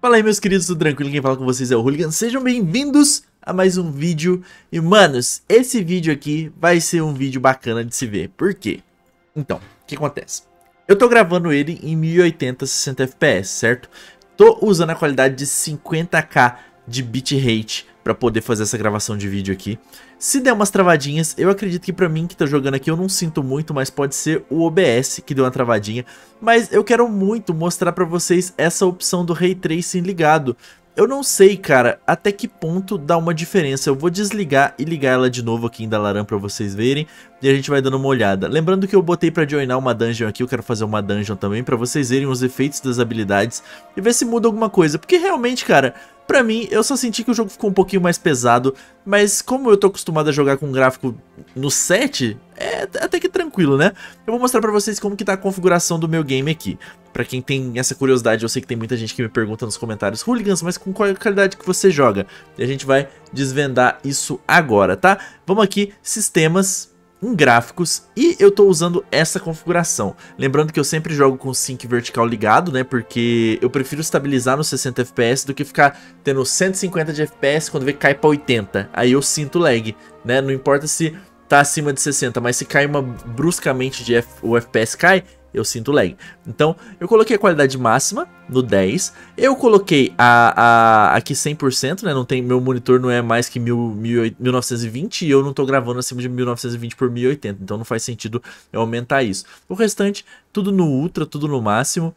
Fala aí meus queridos, tudo tranquilo? Quem fala com vocês é o Hooligan, sejam bem-vindos a mais um vídeo E manos, esse vídeo aqui vai ser um vídeo bacana de se ver, por quê? Então, o que acontece? Eu tô gravando ele em 1080 60fps, certo? Tô usando a qualidade de 50k de bitrate para poder fazer essa gravação de vídeo aqui. Se der umas travadinhas, eu acredito que para mim que tá jogando aqui eu não sinto muito, mas pode ser o OBS que deu uma travadinha. Mas eu quero muito mostrar para vocês essa opção do Ray Tracing ligado, eu não sei, cara, até que ponto dá uma diferença. Eu vou desligar e ligar ela de novo aqui em Dalaran pra vocês verem. E a gente vai dando uma olhada. Lembrando que eu botei pra joinar uma dungeon aqui. Eu quero fazer uma dungeon também pra vocês verem os efeitos das habilidades. E ver se muda alguma coisa. Porque realmente, cara... Pra mim, eu só senti que o jogo ficou um pouquinho mais pesado, mas como eu tô acostumado a jogar com um gráfico no 7, é até que tranquilo, né? Eu vou mostrar pra vocês como que tá a configuração do meu game aqui. Pra quem tem essa curiosidade, eu sei que tem muita gente que me pergunta nos comentários, Hooligans, mas com qual qualidade que você joga? E a gente vai desvendar isso agora, tá? Vamos aqui, sistemas em gráficos e eu estou usando essa configuração. Lembrando que eu sempre jogo com o sync vertical ligado, né? Porque eu prefiro estabilizar no 60 FPS do que ficar tendo 150 de FPS quando vê que cai para 80. Aí eu sinto lag, né? Não importa se tá acima de 60, mas se cai uma bruscamente de F, o FPS cai, eu sinto lag. Então, eu coloquei a qualidade máxima no 10. Eu coloquei a, a aqui 100%, né? Não tem meu monitor não é mais que mil 1920 e eu não tô gravando acima de 1920 por 1080, então não faz sentido eu aumentar isso. O restante tudo no ultra, tudo no máximo.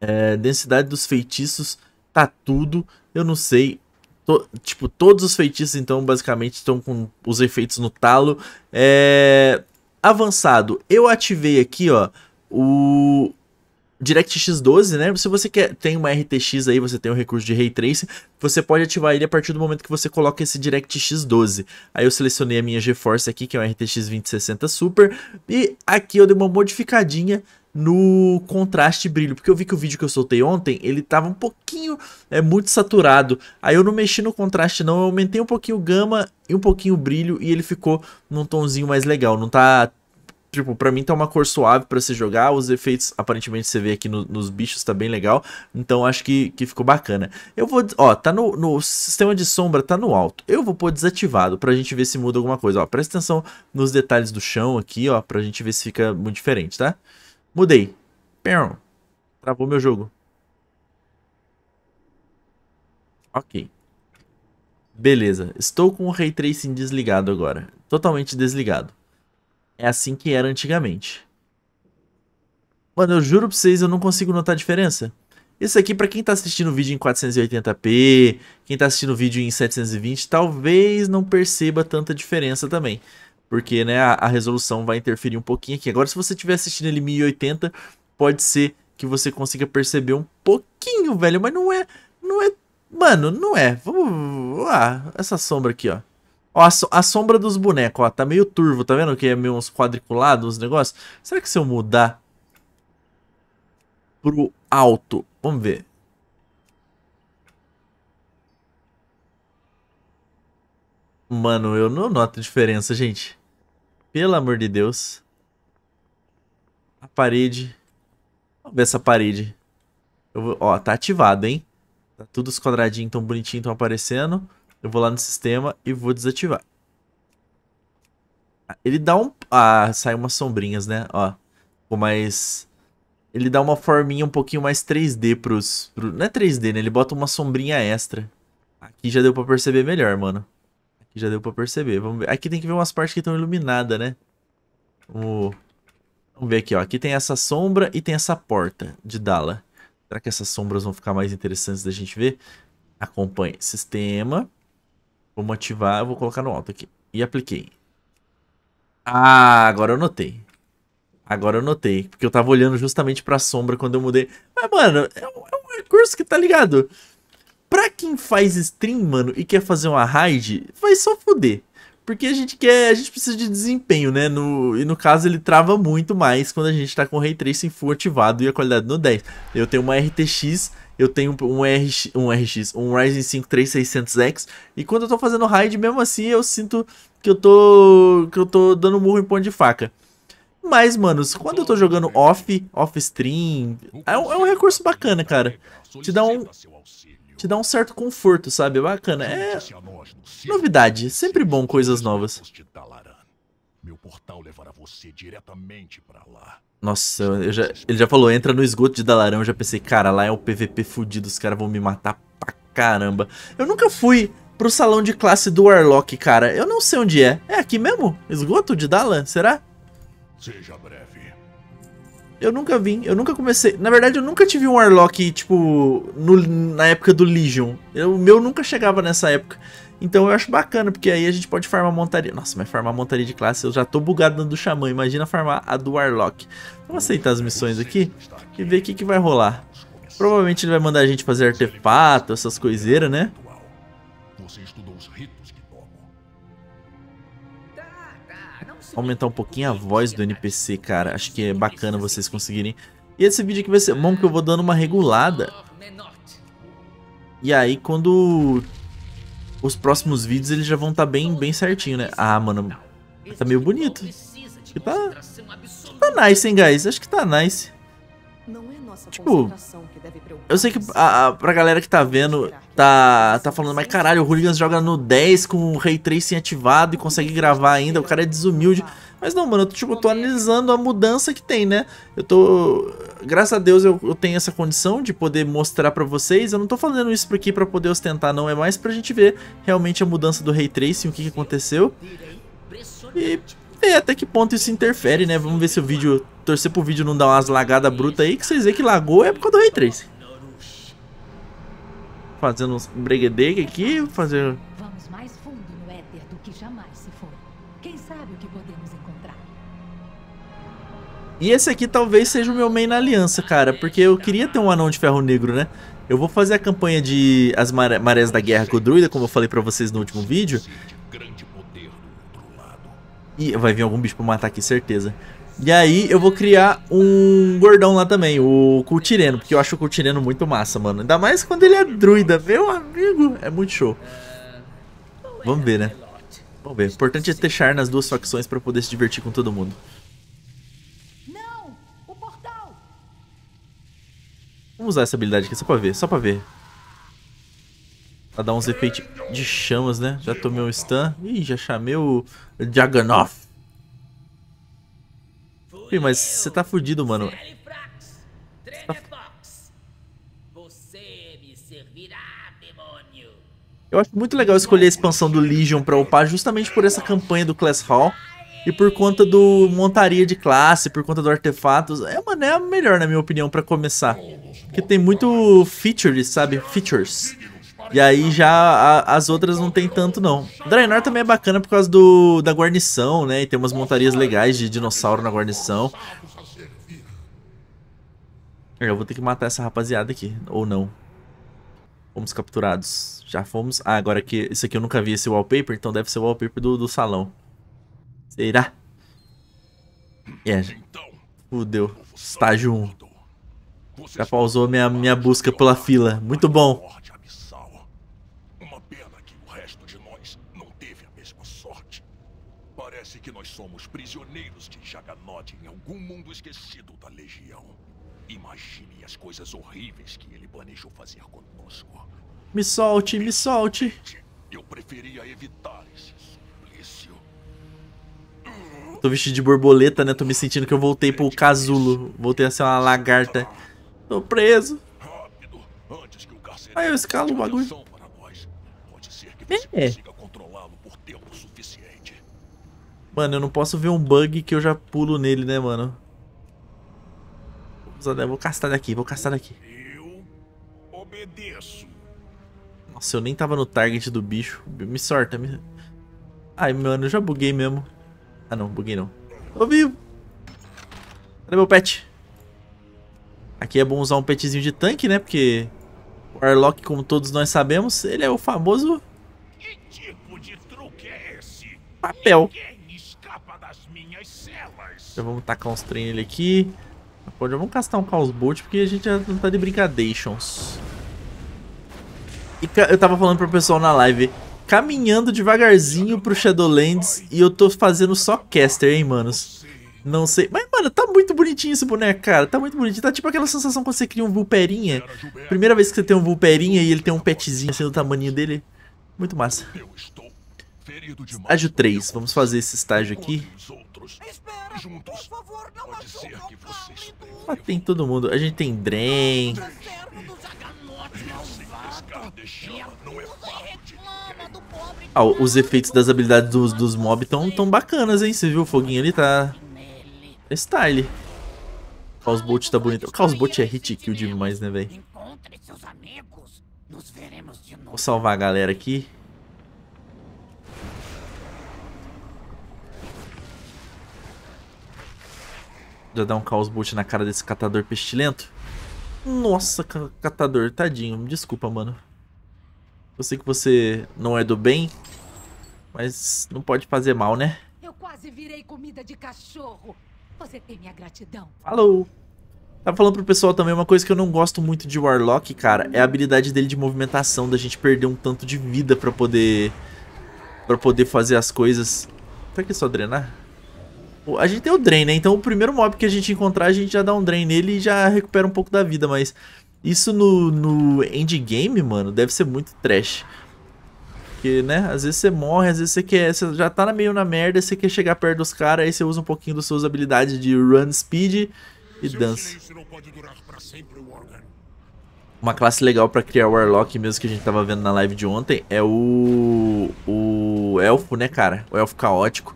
É, densidade dos feitiços tá tudo. Eu não sei To, tipo, todos os feitiços, então, basicamente, estão com os efeitos no talo. É... Avançado. Eu ativei aqui, ó, o... DirectX 12, né? Se você quer, tem uma RTX aí, você tem o um recurso de Ray Tracing, você pode ativar ele a partir do momento que você coloca esse DirectX 12. Aí eu selecionei a minha GeForce aqui, que é uma RTX 2060 Super, e aqui eu dei uma modificadinha no contraste e brilho, porque eu vi que o vídeo que eu soltei ontem, ele tava um pouquinho, é muito saturado, aí eu não mexi no contraste não, eu aumentei um pouquinho o gama e um pouquinho o brilho e ele ficou num tonzinho mais legal, não tá tipo, pra mim tá uma cor suave para se jogar, os efeitos, aparentemente, você vê aqui no, nos bichos, tá bem legal, então acho que, que ficou bacana. Eu vou, ó, tá no, no sistema de sombra, tá no alto, eu vou pôr desativado pra gente ver se muda alguma coisa, ó, presta atenção nos detalhes do chão aqui, ó, pra gente ver se fica muito diferente, tá? Mudei. Perro, Travou meu jogo. Ok. Beleza. Estou com o Ray Tracing desligado agora. Totalmente desligado. É assim que era antigamente. Mano, eu juro pra vocês, eu não consigo notar a diferença. Isso aqui, para quem tá assistindo o vídeo em 480p, quem tá assistindo o vídeo em 720, talvez não perceba tanta diferença também porque né, a, a, resolução vai interferir um pouquinho aqui. Agora, se você estiver assistindo ele 1080, pode ser que você consiga perceber um pouquinho, velho, mas não é, não é, mano, não é. Vamos lá, essa sombra aqui, ó. Ó, a, so, a sombra dos bonecos, ó, tá meio turvo, tá vendo que é meio uns quadriculados, os negócios? Será que se eu mudar pro alto, vamos ver, Mano, eu não noto diferença, gente. Pelo amor de Deus. A parede. Vamos ver essa parede. Vou... Ó, tá ativado, hein? Tá tudo os quadradinhos tão bonitinhos tão aparecendo. Eu vou lá no sistema e vou desativar. Ah, ele dá um... Ah, sai umas sombrinhas, né? Ó. Ficou mais... Ele dá uma forminha um pouquinho mais 3D pros... Pro... Não é 3D, né? Ele bota uma sombrinha extra. Aqui já deu pra perceber melhor, mano. Já deu pra perceber. Vamos ver. Aqui tem que ver umas partes que estão iluminadas, né? Vamos... Vamos ver aqui, ó. Aqui tem essa sombra e tem essa porta de Dala. Será que essas sombras vão ficar mais interessantes da gente ver? Acompanhe. Sistema. Vamos ativar. Eu vou colocar no alto aqui. E apliquei. Ah, agora eu notei. Agora eu notei. Porque eu tava olhando justamente pra sombra quando eu mudei. Mas, mano, é um, é um recurso que tá ligado pra quem faz stream, mano, e quer fazer uma raid, vai só foder. Porque a gente quer, a gente precisa de desempenho, né? No, e no caso ele trava muito mais quando a gente tá com o Ray Tracing full ativado e a qualidade no 10. Eu tenho uma RTX, eu tenho um, RX, um RX, um Ryzen 5 3600X, e quando eu tô fazendo raid, mesmo assim eu sinto que eu tô que eu tô dando murro em ponto de faca. Mas, mano, quando eu tô jogando off, off stream, é um, é um recurso bacana, cara. Te dá um te dá um certo conforto, sabe? Bacana. É novidade, sempre bom coisas novas. Nossa, eu já, ele já falou, entra no esgoto de Dalarão, eu já pensei, cara, lá é o PVP fudido, os caras vão me matar pra caramba. Eu nunca fui pro salão de classe do Warlock, cara, eu não sei onde é. É aqui mesmo? Esgoto de Dalan, será? Seja breve. Eu nunca vim, eu nunca comecei. Na verdade, eu nunca tive um Arlock, tipo, no, na época do Legion. o meu nunca chegava nessa época. Então eu acho bacana, porque aí a gente pode farmar montaria. Nossa, mas farmar montaria de classe, eu já tô bugado dando do Xamã. Imagina farmar a do Warlock. Vamos aceitar as missões aqui e ver o que, que vai rolar. Provavelmente ele vai mandar a gente fazer artefato, essas coiseiras, né? aumentar um pouquinho a voz do NPC, cara. Acho que é bacana vocês conseguirem. E esse vídeo aqui vai ser bom, que eu vou dando uma regulada. E aí, quando os próximos vídeos, eles já vão estar tá bem, bem certinho, né? Ah, mano, tá meio bonito. Acho que tá... Acho que tá nice, hein, guys? Acho que tá nice. Tipo, eu sei que a, a, pra galera que tá vendo, tá, tá falando, mas caralho, o Hooligans joga no 10 com o Ray Tracing ativado e consegue gravar ainda, o cara é desumilde. Mas não, mano, eu tô, tipo, tô analisando a mudança que tem, né? Eu tô. Graças a Deus eu, eu tenho essa condição de poder mostrar pra vocês. Eu não tô fazendo isso aqui pra poder ostentar, não. É mais pra gente ver realmente a mudança do Ray Tracing, o que, que aconteceu. E ver é, até que ponto isso interfere, né? Vamos ver se o vídeo. Torcer pro vídeo não dar umas lagadas brutas aí, que vocês veem que lagou é por causa do Ray Tracing. Fazendo um breguedegue aqui, fazendo. Vamos mais fundo no éter do que jamais se Quem sabe o que podemos encontrar. E esse aqui talvez seja o meu main na aliança, cara, porque eu queria ter um anão de ferro negro, né? Eu vou fazer a campanha de As Marés da Guerra com o Druida, como eu falei pra vocês no último vídeo. E vai vir algum bicho pra matar aqui, certeza. E aí eu vou criar um gordão lá também, o Cultireno, porque eu acho o Cultireno muito massa, mano. Ainda mais quando ele é druida, meu amigo, é muito show. Vamos ver, né? Vamos ver. O importante é deixar nas duas facções pra poder se divertir com todo mundo. Vamos usar essa habilidade aqui, só pra ver, só pra ver. Pra dar uns efeitos de chamas, né? Já tomei um stun. Ih, já chamei o Jagannoth. Ih, mas você tá fudido, mano. Tá Eu acho muito legal escolher a expansão do Legion pra upar justamente por essa campanha do Class Hall. E por conta do montaria de classe, por conta do artefatos. É uma né, é melhor, na minha opinião, pra começar. Porque tem muito features, sabe? Features. E aí já a, as outras não tem tanto, não. Draenor também é bacana por causa do, da guarnição, né? E tem umas montarias legais de dinossauro na guarnição. Eu vou ter que matar essa rapaziada aqui, ou não. Fomos capturados. Já fomos. Ah, agora que isso aqui eu nunca vi esse wallpaper, então deve ser o wallpaper do, do salão. Será? É. Yeah. Fudeu. Estágio 1. Já pausou minha, minha busca pela fila. Muito bom. somos prisioneiros de Jagannot em algum mundo esquecido da Legião. Imagine as coisas horríveis que ele planejou fazer conosco. Me solte, me solte. Eu preferia evitar esse suplício. Tô vestido de borboleta, né? Tô me sentindo que eu voltei pro casulo. Voltei a ser uma lagarta. Tô preso. Aí eu escalo o bagulho. É. Mano, eu não posso ver um bug que eu já pulo nele, né, mano? Vou castar daqui, vou castar daqui. Eu obedeço. Nossa, eu nem tava no target do bicho. Me sorta, me... Ai, mano, eu já buguei mesmo. Ah, não, buguei não. Tô vivo! Cadê meu pet? Aqui é bom usar um petzinho de tanque, né? Porque o Arlock, como todos nós sabemos, ele é o famoso... Que tipo de truque é esse? Papel. Ninguém já vamos tacar uns trem ele aqui. Pô, já vamos castar um Chaos Bolt, porque a gente já tá de brincadeirons E eu tava falando pro pessoal na live, caminhando devagarzinho pro Shadowlands e eu tô fazendo só caster, hein, manos? Não sei. Mas, mano, tá muito bonitinho esse boneco, cara. Tá muito bonitinho. Tá tipo aquela sensação quando você cria um Vulperinha. Primeira vez que você tem um Vulperinha e ele tem um petzinho assim do tamanho dele. Muito massa. Estágio 3. Vamos fazer esse estágio aqui. Espera, juntos. Por favor, não Pode ser que vocês ah, tem todo mundo. A gente tem Dren. É é é ah, os efeitos das habilidades dos, dos mob tão, tão bacanas, hein? Você viu o foguinho ali? Tá. Style. Causbot tá bonito. O Causbot é hit kill demais, né, velho? Vou salvar a galera aqui. Já dar um caos bolt na cara desse catador pestilento. Nossa, catador, tadinho. Me desculpa, mano. Eu sei que você não é do bem, mas não pode fazer mal, né? Eu quase virei comida de cachorro. Você tem minha gratidão. Falou! Tá falando pro pessoal também uma coisa que eu não gosto muito de Warlock, cara, é a habilidade dele de movimentação, da gente perder um tanto de vida pra poder... pra poder fazer as coisas. Será que é só drenar? A gente tem o drain, né? Então o primeiro mob que a gente encontrar, a gente já dá um drain nele e já recupera um pouco da vida, mas isso no, no endgame, mano, deve ser muito trash. Porque, né, às vezes você morre, às vezes você quer. Você já tá meio na merda, você quer chegar perto dos caras, aí você usa um pouquinho das suas habilidades de run speed e Seu dança. Sempre, Uma classe legal pra criar Warlock, mesmo que a gente tava vendo na live de ontem, é o. O Elfo, né, cara? O Elfo Caótico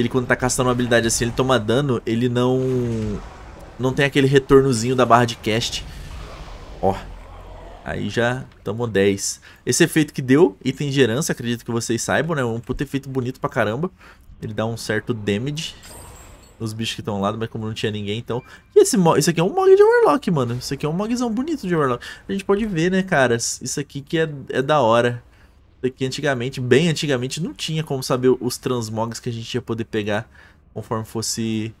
ele quando tá castando uma habilidade assim, ele toma dano, ele não... Não tem aquele retornozinho da barra de cast. Ó. Aí já tomou 10. Esse efeito que deu, item de herança, acredito que vocês saibam, né? Um puto efeito bonito pra caramba. Ele dá um certo damage nos bichos que estão lá, mas como não tinha ninguém, então... E esse, esse aqui é um mog de Warlock, mano. Isso aqui é um mogzão bonito de Warlock. A gente pode ver, né, caras Isso aqui que é, é da hora que antigamente, bem antigamente, não tinha como saber os transmogs que a gente ia poder pegar conforme fosse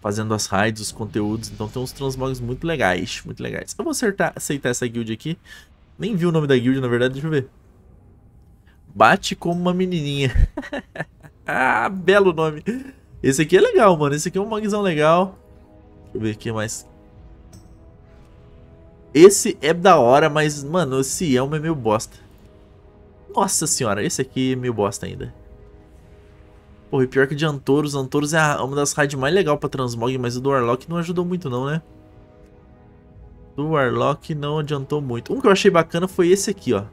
fazendo as raids, os conteúdos. Então tem uns transmogs muito legais, muito legais. Eu vou acertar, aceitar essa guild aqui. Nem vi o nome da guild, na verdade, deixa eu ver. Bate como uma menininha. ah, belo nome. Esse aqui é legal, mano. Esse aqui é um mogzão legal. Deixa eu ver aqui mais. Esse é da hora, mas, mano, esse é um é meio bosta. Nossa senhora, esse aqui é meio bosta ainda. Porra, e pior que de Antoros. Antoros é uma das raids mais legal pra Transmog, mas o do Warlock não ajudou muito não, né? Do Warlock não adiantou muito. Um que eu achei bacana foi esse aqui, ó.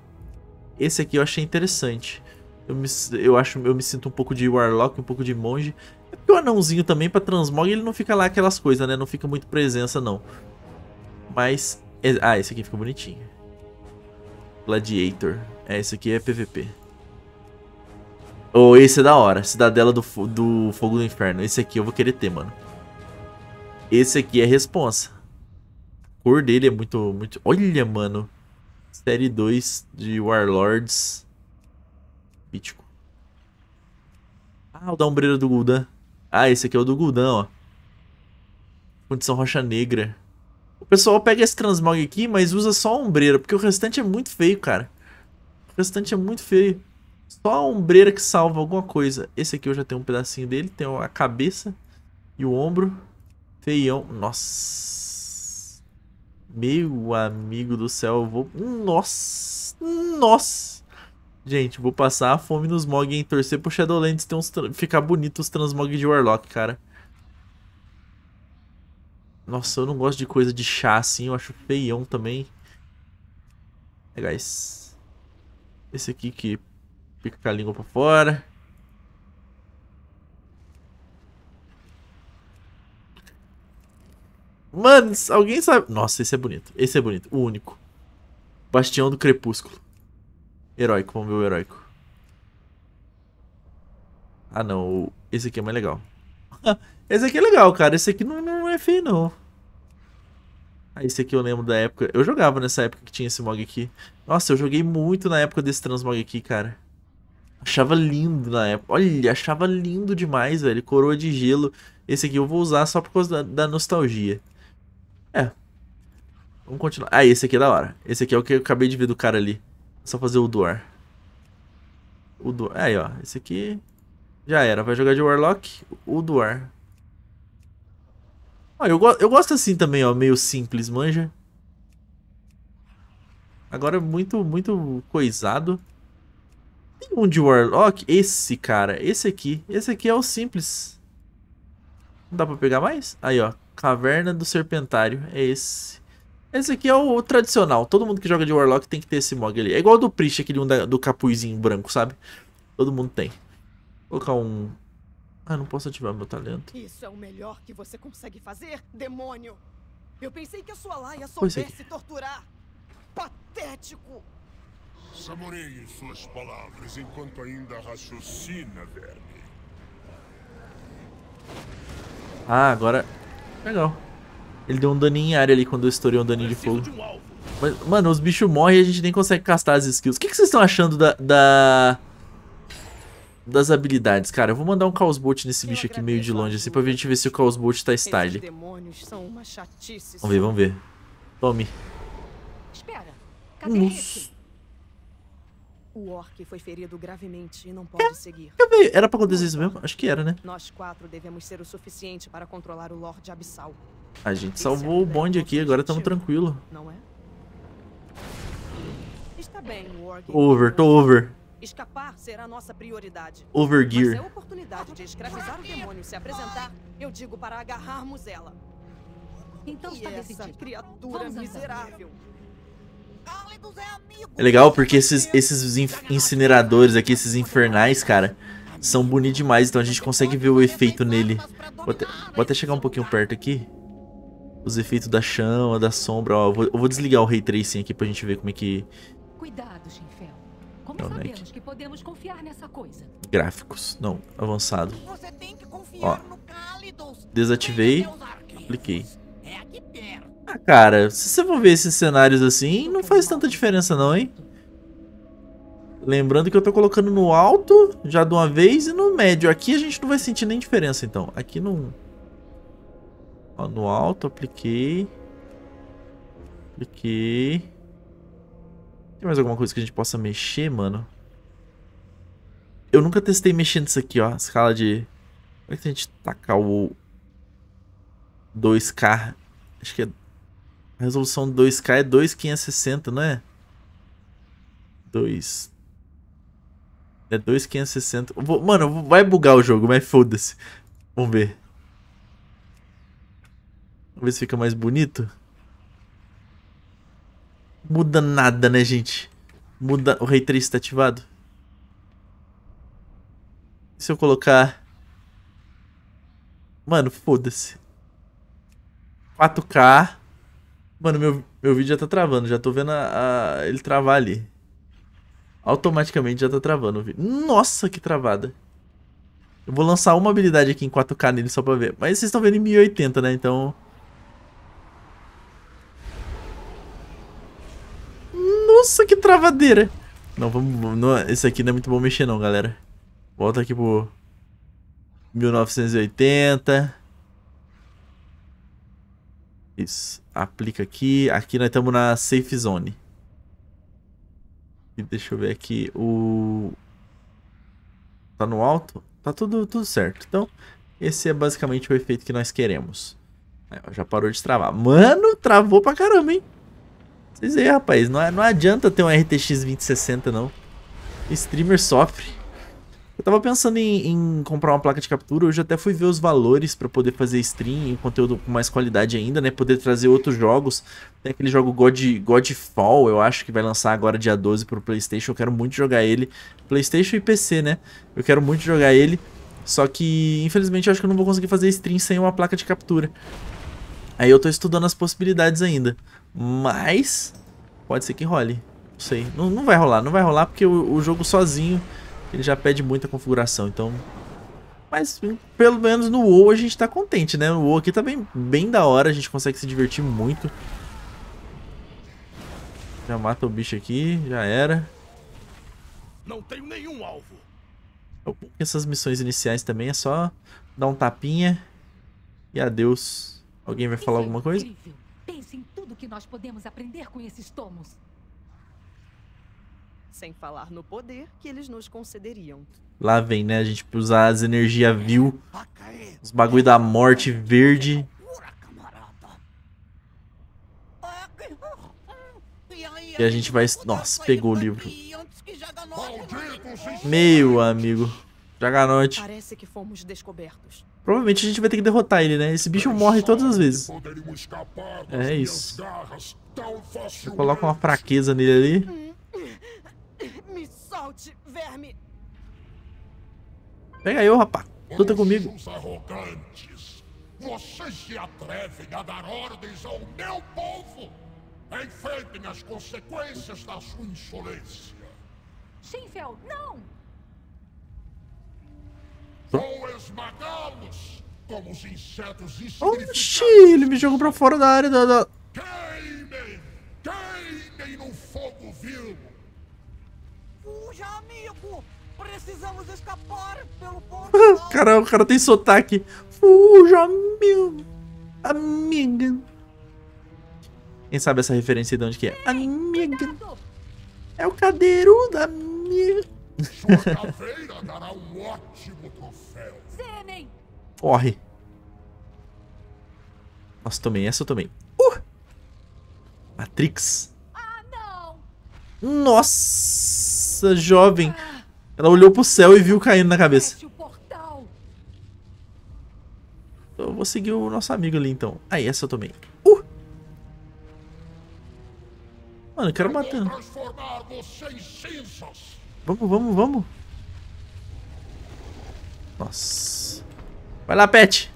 Esse aqui eu achei interessante. Eu, me, eu acho, eu me sinto um pouco de Warlock, um pouco de Monge. É porque o anãozinho também pra Transmog ele não fica lá aquelas coisas, né? Não fica muito presença, não. Mas... É, ah, esse aqui fica bonitinho. Gladiator. É, isso aqui é PVP. Ou oh, esse é da hora. Cidadela do, do Fogo do Inferno. Esse aqui eu vou querer ter, mano. Esse aqui é responsa. A cor dele é muito, muito... Olha, mano. Série 2 de Warlords. Mítico. Ah, o da ombreira do Gul'dan. Ah, esse aqui é o do Gul'dan, ó. Condição rocha negra. O pessoal pega esse transmog aqui, mas usa só a ombreira, porque o restante é muito feio, cara. O restante é muito feio. Só a ombreira que salva alguma coisa. Esse aqui eu já tenho um pedacinho dele. Tem a cabeça e o ombro. Feião. Nossa. Meu amigo do céu, eu vou... Nossa. Nossa. Gente, vou passar a fome nos Mog e torcer pro Shadowlands ter uns... ficar bonito os Transmog de Warlock, cara. Nossa, eu não gosto de coisa de chá assim. Eu acho feião também. Legais. Esse aqui que fica com a língua pra fora. Mano, alguém sabe... Nossa, esse é bonito. Esse é bonito. O único. Bastião do Crepúsculo. Heróico, vamos ver o heróico. Ah, não. Esse aqui é mais legal. esse aqui é legal, cara. Esse aqui não, não é feio, não. Ah, esse aqui eu lembro da época. Eu jogava nessa época que tinha esse mog aqui. Nossa, eu joguei muito na época desse transmog aqui, cara. Achava lindo na época. Olha, achava lindo demais, velho. Coroa de gelo. Esse aqui eu vou usar só por causa da, da nostalgia. É. Vamos continuar. Ah, esse aqui é da hora. Esse aqui é o que eu acabei de ver do cara ali. Só fazer o Duar. O Duar. Aí, ó. Esse aqui... Já era. Vai jogar de Warlock. O Duar. Ah, eu, go eu gosto assim também, ó, meio simples, manja. Agora muito, muito coisado. Tem um de Warlock? Esse, cara. Esse aqui. Esse aqui é o simples. Não dá pra pegar mais? Aí, ó. Caverna do Serpentário. É esse. Esse aqui é o tradicional. Todo mundo que joga de Warlock tem que ter esse mog ali. É igual do Priest, aquele um da, do capuzinho branco, sabe? Todo mundo tem. Vou colocar um ah, não posso ativar meu talento. Isso é o melhor que você consegue fazer, demônio. Eu pensei que a sua laia é. soubesse torturar. Patético. Saboreie suas palavras enquanto ainda raciocina, verme. Ah, agora... Legal. Ele deu um daninho em área ali quando eu estourei um daninho de fogo. Mas, mano, os bichos morrem e a gente nem consegue castar as skills. O que, que vocês estão achando da... da das habilidades. Cara, eu vou mandar um Chaos Bolt nesse bicho aqui meio de longe, assim, pra gente ver se o Chaos Bolt tá style. Vamos ver, vamos ver. Tome. Espera, Nossa. O orc foi ferido gravemente e não pode é, seguir. Era pra acontecer isso mesmo? Acho que era, né? Nós quatro devemos ser o suficiente para controlar o Lorde Abissal. A gente salvou Esse o é bonde é aqui, agora estamos tranquilo. Não é? Está bem, o orc... Over, tô over. Escapar será nossa prioridade. Overgear. Mas se é a oportunidade de escravizar o demônio se apresentar, eu digo para agarrarmos ela. Então está essa criatura Vamos miserável. É legal porque esses, esses incineradores aqui, esses infernais, cara, são bonitos demais. Então a gente consegue ver o efeito nele. Vou até, vou até chegar um pouquinho perto aqui. Os efeitos da chama, da sombra. Ó, eu vou, eu vou desligar o Ray Tracing aqui pra gente ver como é que... Cuidado, Shinfer não, Gráficos, não, avançado. Ó, desativei, apliquei é Ah, cara, se você for ver esses cenários assim, não faz tanta diferença não, hein? Lembrando que eu tô colocando no alto já de uma vez e no médio. Aqui a gente não vai sentir nem diferença, então. Aqui não... Ó, no alto, apliquei. Apliquei. Tem mais alguma coisa que a gente possa mexer, mano? Eu nunca testei mexendo isso aqui, ó. Escala de... Como é que a gente tacar o... 2K? Acho que é... A resolução 2K é 2,560, não é? 2... É 2,560... Vou... Mano, vai bugar o jogo, mas foda-se. Vamos ver. Vamos ver se fica mais bonito. Muda nada, né, gente? Muda... O Ray Trace tá ativado? Se eu colocar... Mano, foda-se. 4K. Mano, meu, meu vídeo já tá travando. Já tô vendo a, a, ele travar ali. Automaticamente já tá travando o vídeo. Nossa, que travada. Eu vou lançar uma habilidade aqui em 4K nele só pra ver. Mas vocês estão vendo em 1080, né? Então... Nossa, que travadeira. Não, vamos... Não, esse aqui não é muito bom mexer não, galera. Volta aqui pro... 1980. Isso. Aplica aqui. Aqui nós estamos na safe zone. E deixa eu ver aqui. O... Tá no alto? Tá tudo, tudo certo. Então, esse é basicamente o efeito que nós queremos. Já parou de travar. Mano, travou pra caramba, hein? Vocês aí, rapaz, não, é, não adianta ter um RTX 2060, não. streamer sofre. Eu tava pensando em, em, comprar uma placa de captura, hoje até fui ver os valores para poder fazer stream e conteúdo com mais qualidade ainda, né? Poder trazer outros jogos. Tem aquele jogo God, Godfall, eu acho que vai lançar agora dia 12 pro Playstation, eu quero muito jogar ele. Playstation e PC, né? Eu quero muito jogar ele, só que infelizmente eu acho que eu não vou conseguir fazer stream sem uma placa de captura. Aí eu tô estudando as possibilidades ainda. Mas pode ser que role. Não sei. Não, não vai rolar, não vai rolar porque o, o, jogo sozinho ele já pede muita configuração. Então, mas pelo menos no WoW a gente tá contente, né? O WoW aqui tá bem, bem da hora, a gente consegue se divertir muito. Já mata o bicho aqui, já era. Não tenho nenhum alvo. Então, essas missões iniciais também é só dar um tapinha e adeus. Alguém vai falar alguma coisa? que nós podemos aprender com esses tomos. Sem falar no poder que eles nos concederiam. Lá vem, né? A gente usar as energias vil. Os bagulho da morte verde. E a gente vai... Nossa, pegou o livro. Meu amigo. Joga a noite. Parece que fomos descobertos. Provavelmente a gente vai ter que derrotar ele, né? Esse bicho morre todas as vezes. É isso. Eu coloco uma fraqueza nele ali. Hum. Me solte, verme. Pega eu, rapá. Luta comigo. Vocês se atrevem a dar ordens ao meu povo? Enfrentem as consequências da sua insolência. Shinfeld, não! Vou esmagá-los como os insetos Oxi, ele me jogou pra fora da área da... da... Queimem! Queimem no fogo vivo! Fuja, amigo! Precisamos escapar pelo porto! cara, o cara tem sotaque. Fuja, amigo! Amiga! Quem sabe essa referência de onde que é? Ei, amiga! Cuidado. É o cadeirudo, amiga! Sua caveira dará um ótimo Corre. Nossa, tomei. Essa eu tomei. Uh! Matrix. Nossa, jovem. Ela olhou pro céu e viu caindo na cabeça. Então, eu vou seguir o nosso amigo ali, então. Aí, essa eu tomei. Uh! Mano, eu quero matar. Vamos, vamos, vamos. Nossa. Vai lá, Pet.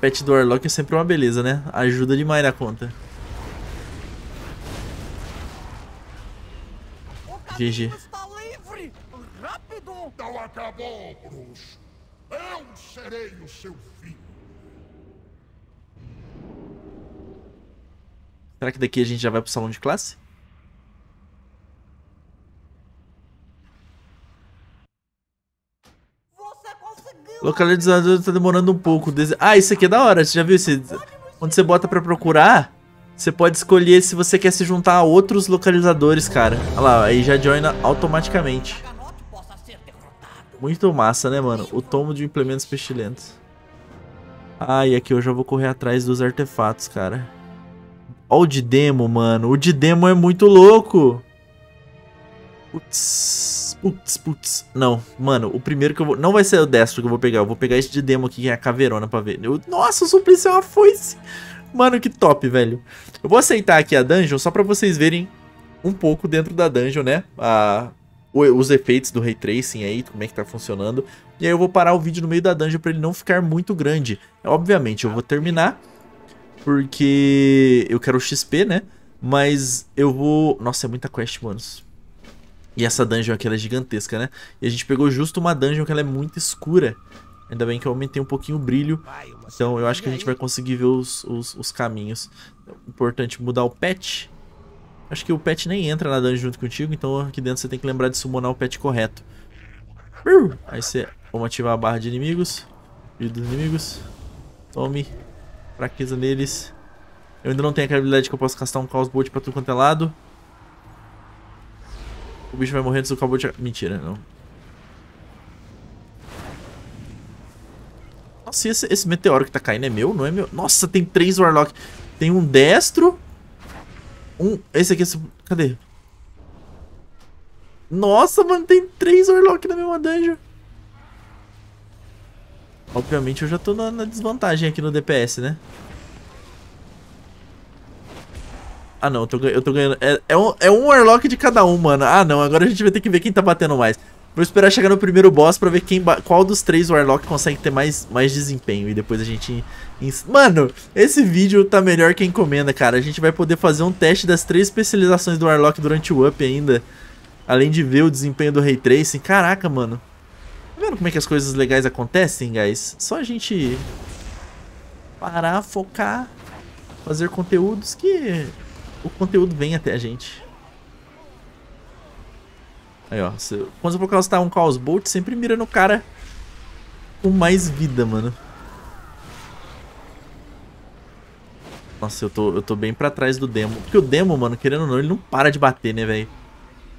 Pet do Warlock é sempre uma beleza, né? Ajuda demais na conta. GG. acabou, bruxo. Eu serei o seu Será que daqui a gente já vai pro salão de classe? Localizador tá demorando um pouco. Ah, isso aqui é da hora. Você já viu isso? Quando você bota pra procurar, você pode escolher se você quer se juntar a outros localizadores, cara. Olha lá, aí já joina automaticamente. Muito massa, né, mano? O tomo de implementos pestilentos. Ah, e aqui eu já vou correr atrás dos artefatos, cara. Olha o de demo, mano. O de demo é muito louco. Putz. Putz, putz. Não, mano, o primeiro que eu vou... Não vai ser o destro que eu vou pegar. Eu vou pegar esse de demo aqui, que é a caveirona, pra ver. Eu... Nossa, o suplício é uma foice. Mano, que top, velho. Eu vou aceitar aqui a dungeon só pra vocês verem um pouco dentro da dungeon, né? A... Os efeitos do Ray Tracing aí, como é que tá funcionando. E aí eu vou parar o vídeo no meio da dungeon pra ele não ficar muito grande. É, obviamente, eu vou terminar. Porque eu quero XP, né? Mas eu vou... Nossa, é muita quest, manos. E essa dungeon aqui é gigantesca, né? E a gente pegou justo uma dungeon que ela é muito escura. Ainda bem que eu aumentei um pouquinho o brilho. Então eu acho que a gente vai conseguir ver os, os, os caminhos. É importante mudar o pet. Acho que o pet nem entra na dungeon junto contigo, então aqui dentro você tem que lembrar de summonar o pet correto. Aí você... Vamos ativar a barra de inimigos. Vida dos inimigos. Tome. Fraqueza neles. Eu ainda não tenho aquela habilidade que eu posso castar um Chaos Bolt pra tudo quanto é lado. O bicho vai morrer antes do cowboy te... Mentira, não. Nossa, esse, esse, meteoro que tá caindo é meu? Não é meu? Nossa, tem três Warlock. Tem um destro. Um... Esse aqui, é... Cadê? Nossa, mano, tem três Warlock na mesma dungeon. Obviamente eu já tô na, na desvantagem aqui no DPS, né? Ah, não, eu tô, eu tô ganhando. É, é, um, é um Warlock de cada um, mano. Ah, não, agora a gente vai ter que ver quem tá batendo mais. Vou esperar chegar no primeiro boss pra ver quem qual dos três Warlock consegue ter mais, mais desempenho. E depois a gente... Mano, esse vídeo tá melhor que encomenda, cara. A gente vai poder fazer um teste das três especializações do Warlock durante o up ainda. Além de ver o desempenho do Ray Tracing. Caraca, mano. Tá vendo como é que as coisas legais acontecem, guys? Só a gente... Parar, focar... Fazer conteúdos que o conteúdo vem até a gente. Aí, ó. Se, quando você for castar um Chaos Bolt, sempre mira no cara com mais vida, mano. Nossa, eu tô, eu tô bem pra trás do demo. Porque o demo, mano, querendo ou não, ele não para de bater, né, velho?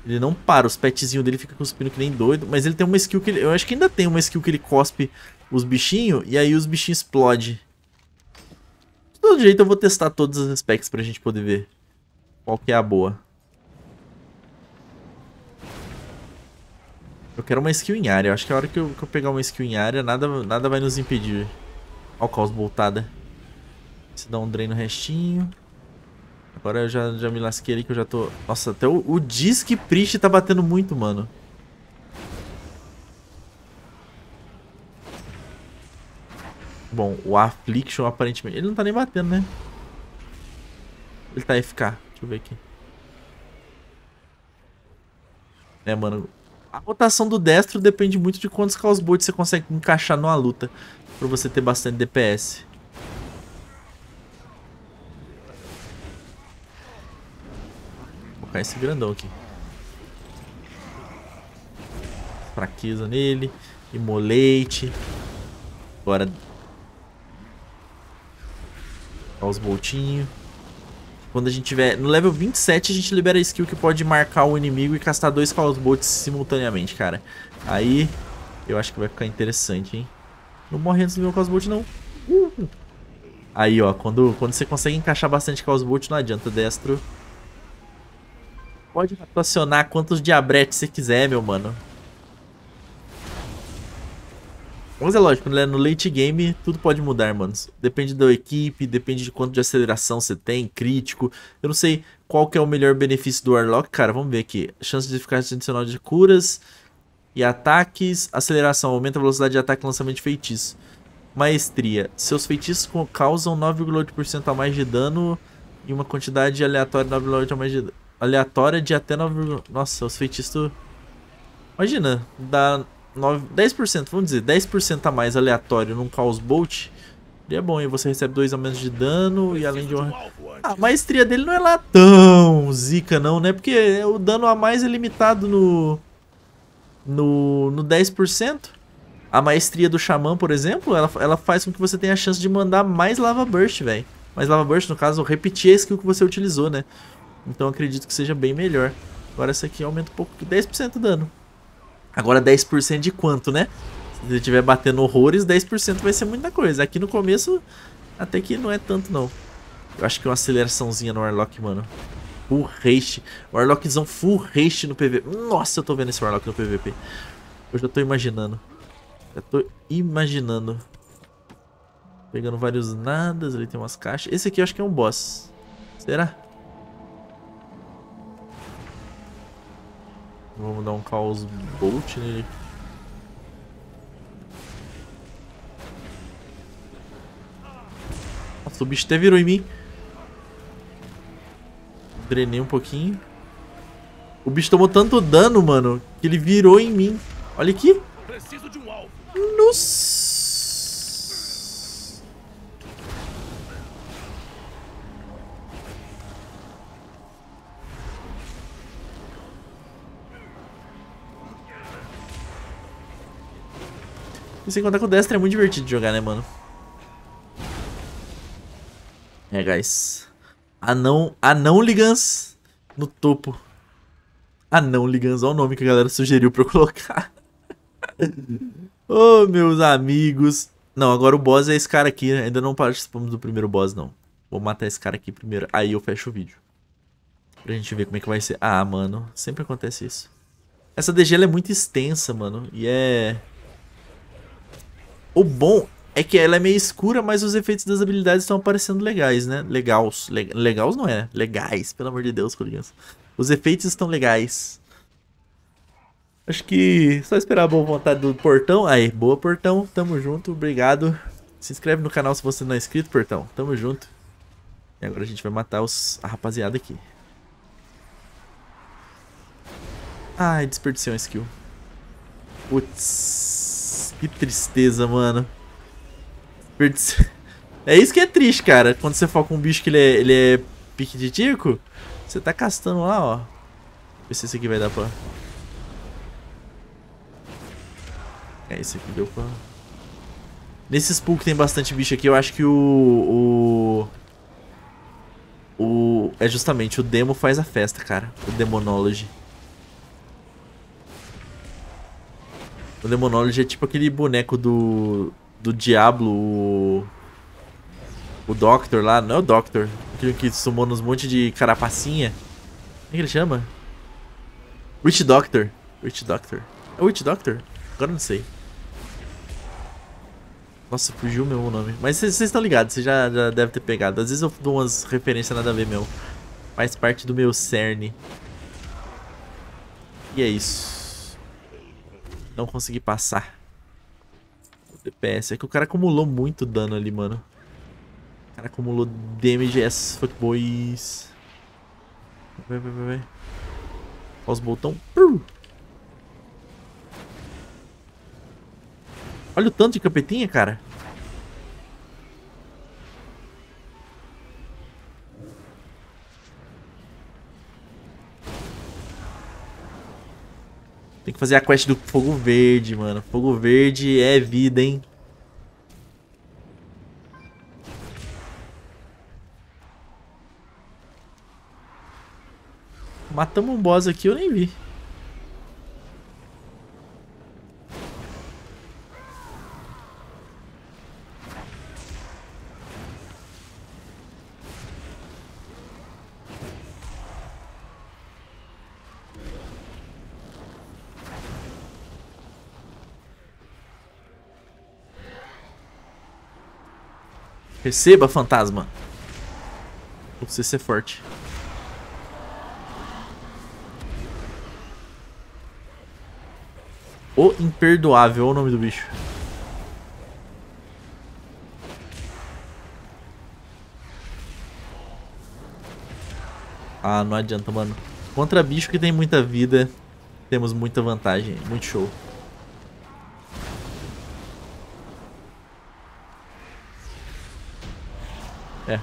Ele não para, os petzinhos dele fica cuspindo que nem doido. Mas ele tem uma skill que ele... Eu acho que ainda tem uma skill que ele cospe os bichinhos e aí os bichinhos explodem. De todo jeito eu vou testar todos os aspectos pra gente poder ver. Qual que é a boa? Eu quero uma skill em área. Eu acho que a hora que eu, que eu pegar uma skill em área, nada, nada vai nos impedir. Ó o caos voltada. Se dá um drain no restinho. Agora eu já, já me lasquei ali que eu já tô... Nossa, até o, o Disque Priest tá batendo muito, mano. Bom, o Affliction aparentemente... Ele não tá nem batendo, né? Ele tá FK. Deixa eu ver aqui. É, mano. A rotação do destro depende muito de quantos bolt você consegue encaixar numa luta. Pra você ter bastante DPS. Vou colocar esse grandão aqui. Fraqueza nele. Imolete. Agora. Dá os quando a gente tiver no level 27, a gente libera a skill que pode marcar o inimigo e castar dois Cloudbolts simultaneamente, cara. Aí eu acho que vai ficar interessante, hein? Não morre antes do meu Cloudbolt, não. Uh! Aí, ó, quando, quando você consegue encaixar bastante Cloudbolt, não adianta, Destro. Pode acionar quantos diabretes você quiser, meu mano. Mas é lógico, né? No late game, tudo pode mudar, mano. Depende da equipe, depende de quanto de aceleração você tem, crítico. Eu não sei qual que é o melhor benefício do Warlock. Cara, vamos ver aqui. Chance de eficácia adicional de curas e ataques. Aceleração, aumenta a velocidade de ataque e lançamento de feitiço. Maestria. Seus feitiços causam 9,8% a mais de dano e uma quantidade aleatória a mais de Aleatória de até 9, Nossa, os feitiços... Imagina, dá 9, 10%, vamos dizer, 10% a mais aleatório num Caos Bolt, ele é bom, e você recebe 2 a menos de dano e além de uma... Ah, né? A maestria dele não é lá tão zica não, né? Porque é o dano a mais é limitado no... No, no 10%. A maestria do Xamã, por exemplo, ela, ela faz com que você tenha a chance de mandar mais Lava Burst, velho. mais Lava Burst, no caso, repetir a skill que você utilizou, né? Então acredito que seja bem melhor. Agora essa aqui aumenta um pouco, 10% de dano. Agora 10% de quanto, né? Se ele estiver batendo horrores, 10% vai ser muita coisa. Aqui no começo, até que não é tanto não. Eu acho que é uma aceleraçãozinha no Warlock, mano. Full haste. Warlockzão full haste no PVP. Nossa, eu tô vendo esse Warlock no PVP. Eu já tô imaginando. Já tô imaginando. Pegando vários nadas, ali tem umas caixas. Esse aqui eu acho que é um boss. Será? Vamos dar um caos bolt nele. Nossa, o bicho até virou em mim. Drenei um pouquinho. O bicho tomou tanto dano, mano, que ele virou em mim. Olha aqui. Preciso de um alvo. Nossa. sem contar que o Destro é muito divertido de jogar, né, mano? É, guys. Anão, Anão Ligans no topo. Anão Ligans, olha o nome que a galera sugeriu pra eu colocar. oh, meus amigos. Não, agora o boss é esse cara aqui. Né? Ainda não participamos do primeiro boss, não. Vou matar esse cara aqui primeiro. Aí eu fecho o vídeo. Pra gente ver como é que vai ser. Ah, mano. Sempre acontece isso. Essa DG é muito extensa, mano. E é... O bom é que ela é meio escura, mas os efeitos das habilidades estão aparecendo legais, né? Legais. Le legais não é, né? Legais, pelo amor de Deus, Corinthians. Os efeitos estão legais. Acho que só esperar a boa vontade do Portão. Aí, boa Portão. Tamo junto, obrigado. Se inscreve no canal se você não é inscrito, Portão. Tamo junto. E agora a gente vai matar os... a rapaziada aqui. Ai, desperdicei um skill. Putz. Que tristeza, mano. É isso que é triste, cara. Quando você foca um bicho que ele é, ele é pique de tico, você tá castando lá, ó. Ver se esse aqui vai dar pra... É, esse aqui deu pra... Nesse que tem bastante bicho aqui. Eu acho que o... O... o... É justamente, o demo faz a festa, cara. O Demonology. O Demonology é tipo aquele boneco do. do Diablo, o. O Doctor lá, não é o Doctor. Aquele que sumou nos monte de carapacinha. Como é que ele chama? Witch Doctor. Witch Doctor. É o Witch Doctor? Agora não sei. Nossa, fugiu meu nome. Mas vocês estão ligados, vocês já, já devem ter pegado. Às vezes eu dou umas referências nada a ver, meu. Faz parte do meu cerne. E é isso. Não consegui passar. O DPS. É que o cara acumulou muito dano ali, mano. O cara acumulou damage as fuckboys. Vai, vai, vai, vai. Olha os botão. Olha o tanto de capetinha, cara. Tem que fazer a quest do fogo verde, mano. Fogo verde é vida, hein? Matamos um boss aqui, eu nem vi. Receba, fantasma. Você ser forte. O Imperdoável olha o nome do bicho. Ah, não adianta, mano. Contra bicho que tem muita vida, temos muita vantagem. Muito show. É.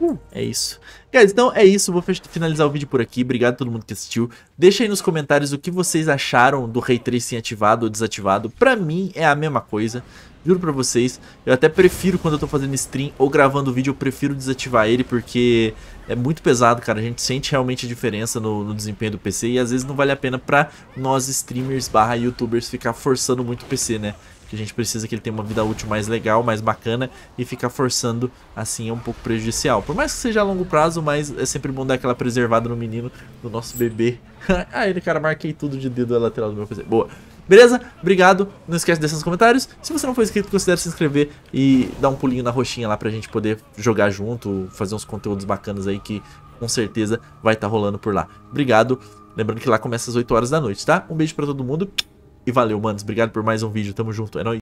Uh, é isso. Guys, então é isso. Vou finalizar o vídeo por aqui. Obrigado a todo mundo que assistiu. Deixa aí nos comentários o que vocês acharam do Ray Tracing ativado ou desativado. Pra mim é a mesma coisa. Juro pra vocês. Eu até prefiro quando eu tô fazendo stream ou gravando vídeo, eu prefiro desativar ele porque é muito pesado, cara. A gente sente realmente a diferença no, no desempenho do PC e às vezes não vale a pena pra nós streamers barra youtubers ficar forçando muito o PC, né? que a gente precisa que ele tenha uma vida útil mais legal, mais bacana, e ficar forçando assim é um pouco prejudicial. Por mais que seja a longo prazo, mas é sempre bom dar aquela preservada no menino, no nosso bebê. ah, ele, cara, marquei tudo de dedo lateral do meu PC. Boa. Beleza? Obrigado. Não esquece de deixar nos comentários. Se você não for inscrito, considere se inscrever e dar um pulinho na roxinha lá pra gente poder jogar junto, fazer uns conteúdos bacanas aí que com certeza vai estar tá rolando por lá. Obrigado. Lembrando que lá começa às 8 horas da noite, tá? Um beijo pra todo mundo. E valeu, manos. Obrigado por mais um vídeo. Tamo junto. É nóis.